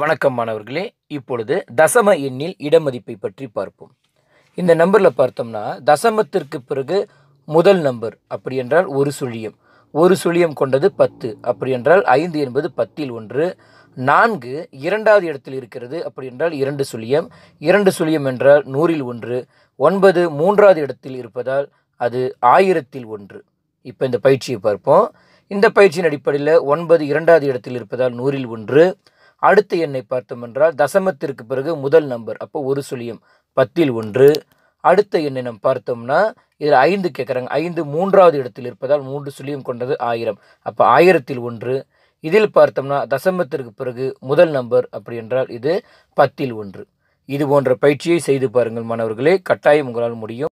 வணக்கம் மாணவர்களே இப்பொழுது தசம எண்ணில் இடமதிப்பை பற்றி பார்ப்போம் இந்த நம்பரில் பார்த்தோம்னா தசமத்திற்கு பிறகு முதல் நம்பர் அப்படி என்றால் ஒரு சுழியம் ஒரு சுழியம் கொண்டது பத்து அப்படி என்றால் ஐந்து என்பது பத்தில் ஒன்று நான்கு இரண்டாவது இடத்தில் இருக்கிறது அப்படி என்றால் இரண்டு சுழியம் இரண்டு சுழியம் என்றால் நூறில் ஒன்று ஒன்பது மூன்றாவது இடத்தில் இருப்பதால் அது ஆயிரத்தில் ஒன்று இப்போ இந்த பயிற்சியை பார்ப்போம் இந்த பயிற்சியின் அடிப்படையில் ஒன்பது இரண்டாவது இடத்தில் இருப்பதால் நூறில் ஒன்று அடுத்த எண்ணை பார்த்தோம் என்றால் தசமத்திற்கு பிறகு முதல் நம்பர் அப்போ ஒரு சுழியம் பத்தில் ஒன்று அடுத்த எண்ணை நம்ம பார்த்தோம்னா இதில் ஐந்து கேட்குறாங்க ஐந்து மூன்றாவது இடத்தில் இருப்பதால் மூன்று சுழியம் கொண்டது ஆயிரம் அப்போ ஆயிரத்தில் ஒன்று இதில் பார்த்தோம்னா தசமத்திற்கு பிறகு முதல் நம்பர் அப்படி என்றால் இது பத்தில் ஒன்று இது போன்ற பயிற்சியை செய்து பாருங்கள் மாணவர்களே கட்டாயம் உங்களால் முடியும்